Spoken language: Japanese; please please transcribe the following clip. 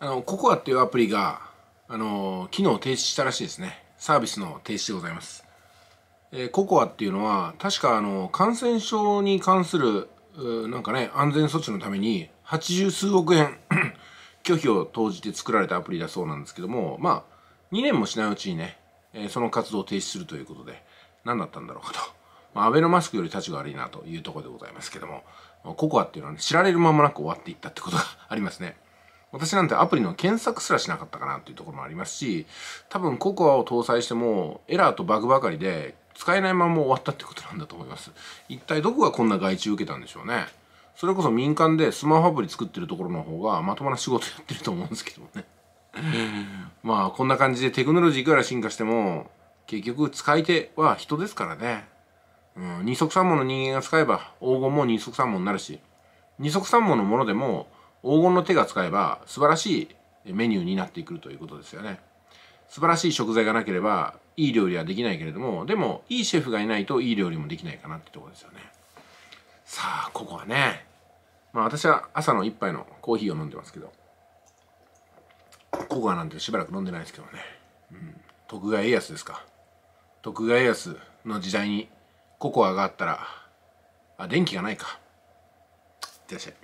あの、ココアっていうアプリが、あの、機能停止したらしいですね。サービスの停止でございます。えー、ココアっていうのは、確かあの、感染症に関する、なんかね、安全措置のために、80数億円 拒否を投じて作られたアプリだそうなんですけども、まあ、2年もしないうちにね、えー、その活動を停止するということで、何だったんだろうかと。まあ、アベノマスクより立ちが悪いなというところでございますけども、ココアっていうのは、ね、知られる間もなく終わっていったってことがありますね。私なんてアプリの検索すらしなかったかなっていうところもありますし、多分 COCOA を搭載してもエラーとバグばかりで使えないまま終わったってことなんだと思います。一体どこがこんな外注受けたんでしょうね。それこそ民間でスマホアプリ作ってるところの方がまともな仕事やってると思うんですけどもね。まあこんな感じでテクノロジーいくら進化しても結局使い手は人ですからね。うん、二足三門の人間が使えば黄金も二足三門になるし、二足三門のものでも黄金の手が使えば素晴らしいメニューになってくるということですよね。素晴らしい食材がなければいい料理はできないけれども、でもいいシェフがいないといい料理もできないかなってとこですよね。さあ、ここはね、まあ私は朝の一杯のコーヒーを飲んでますけど、ココアなんてしばらく飲んでないですけどね。うん、徳川家康ですか。徳川家康の時代にココアがあったら、あ、電気がないか。いってらっしゃい。